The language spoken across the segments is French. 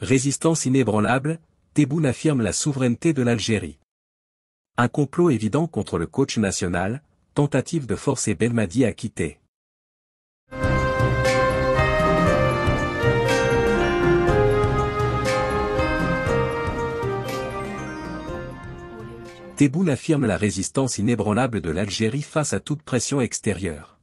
Résistance inébranlable, Tebboune affirme la souveraineté de l'Algérie. Un complot évident contre le coach national, tentative de forcer Belmadi à quitter. Tebboune affirme la résistance inébranlable de l'Algérie face à toute pression extérieure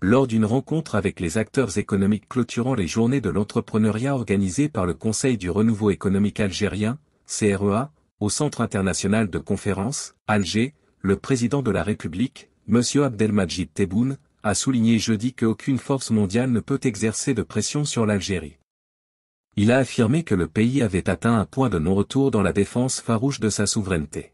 lors d'une rencontre avec les acteurs économiques clôturant les journées de l'entrepreneuriat organisées par le Conseil du renouveau économique algérien, CREA, au Centre international de conférences, Alger, le président de la République, M. Abdelmajid Tebboune, a souligné jeudi qu'aucune force mondiale ne peut exercer de pression sur l'Algérie. Il a affirmé que le pays avait atteint un point de non-retour dans la défense farouche de sa souveraineté.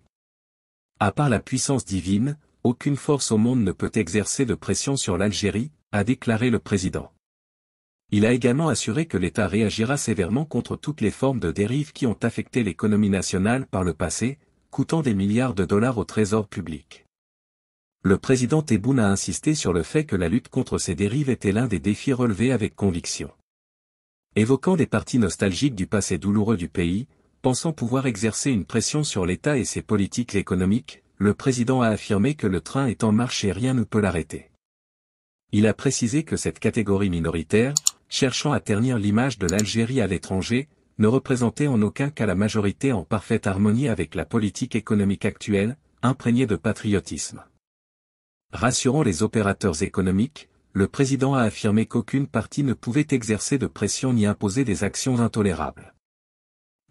À part la puissance divine, aucune force au monde ne peut exercer de pression sur l'Algérie, a déclaré le président. Il a également assuré que l'État réagira sévèrement contre toutes les formes de dérives qui ont affecté l'économie nationale par le passé, coûtant des milliards de dollars au trésor public. Le président Tebboune a insisté sur le fait que la lutte contre ces dérives était l'un des défis relevés avec conviction. Évoquant des parties nostalgiques du passé douloureux du pays, pensant pouvoir exercer une pression sur l'État et ses politiques économiques, le président a affirmé que le train est en marche et rien ne peut l'arrêter. Il a précisé que cette catégorie minoritaire, cherchant à ternir l'image de l'Algérie à l'étranger, ne représentait en aucun cas la majorité en parfaite harmonie avec la politique économique actuelle, imprégnée de patriotisme. Rassurant les opérateurs économiques, le président a affirmé qu'aucune partie ne pouvait exercer de pression ni imposer des actions intolérables.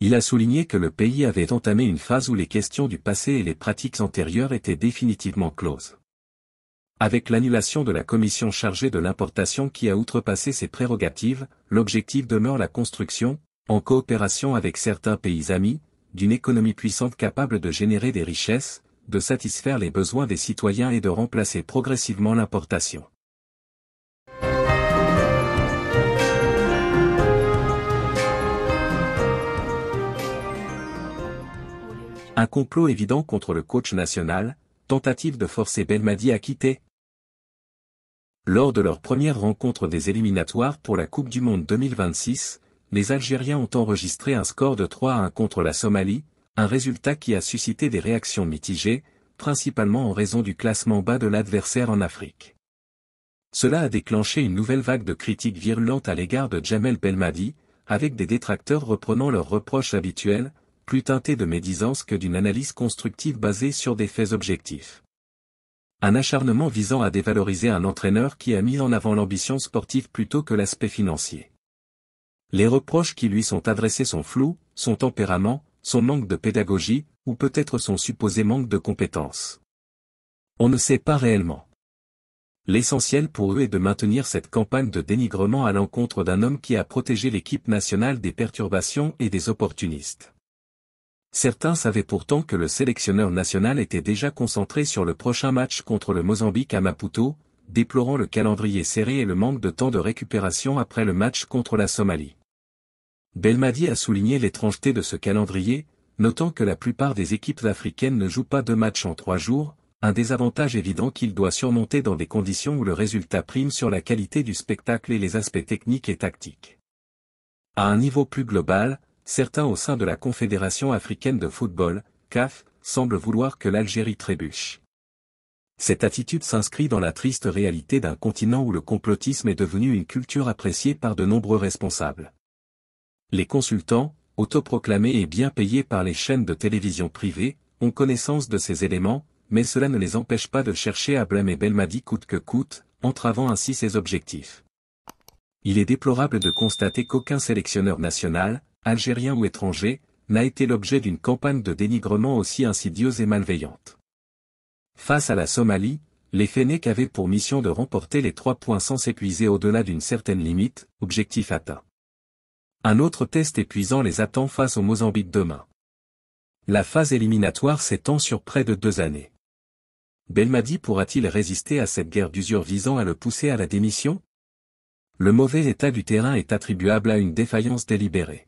Il a souligné que le pays avait entamé une phase où les questions du passé et les pratiques antérieures étaient définitivement closes. Avec l'annulation de la commission chargée de l'importation qui a outrepassé ses prérogatives, l'objectif demeure la construction, en coopération avec certains pays amis, d'une économie puissante capable de générer des richesses, de satisfaire les besoins des citoyens et de remplacer progressivement l'importation. Un complot évident contre le coach national, tentative de forcer Belmadi à quitter. Lors de leur première rencontre des éliminatoires pour la Coupe du Monde 2026, les Algériens ont enregistré un score de 3 à 1 contre la Somalie, un résultat qui a suscité des réactions mitigées, principalement en raison du classement bas de l'adversaire en Afrique. Cela a déclenché une nouvelle vague de critiques virulentes à l'égard de Jamel Belmadi, avec des détracteurs reprenant leurs reproches habituels, plus teintée de médisance que d'une analyse constructive basée sur des faits objectifs. Un acharnement visant à dévaloriser un entraîneur qui a mis en avant l'ambition sportive plutôt que l'aspect financier. Les reproches qui lui sont adressés sont flous, son tempérament, son manque de pédagogie, ou peut-être son supposé manque de compétences. On ne sait pas réellement. L'essentiel pour eux est de maintenir cette campagne de dénigrement à l'encontre d'un homme qui a protégé l'équipe nationale des perturbations et des opportunistes. Certains savaient pourtant que le sélectionneur national était déjà concentré sur le prochain match contre le Mozambique à Maputo, déplorant le calendrier serré et le manque de temps de récupération après le match contre la Somalie. Belmadi a souligné l'étrangeté de ce calendrier, notant que la plupart des équipes africaines ne jouent pas deux matchs en trois jours, un désavantage évident qu'il doit surmonter dans des conditions où le résultat prime sur la qualité du spectacle et les aspects techniques et tactiques. À un niveau plus global, certains au sein de la Confédération africaine de football, CAF, semblent vouloir que l'Algérie trébuche. Cette attitude s'inscrit dans la triste réalité d'un continent où le complotisme est devenu une culture appréciée par de nombreux responsables. Les consultants, autoproclamés et bien payés par les chaînes de télévision privées, ont connaissance de ces éléments, mais cela ne les empêche pas de chercher à blâmer Belmadi coûte que coûte, entravant ainsi ses objectifs. Il est déplorable de constater qu'aucun sélectionneur national, algérien ou étranger, n'a été l'objet d'une campagne de dénigrement aussi insidieuse et malveillante. Face à la Somalie, les Fénèques avaient pour mission de remporter les trois points sans s'épuiser au-delà d'une certaine limite, objectif atteint. Un autre test épuisant les attend face au Mozambique demain. La phase éliminatoire s'étend sur près de deux années. Belmadi pourra-t-il résister à cette guerre d'usure visant à le pousser à la démission Le mauvais état du terrain est attribuable à une défaillance délibérée.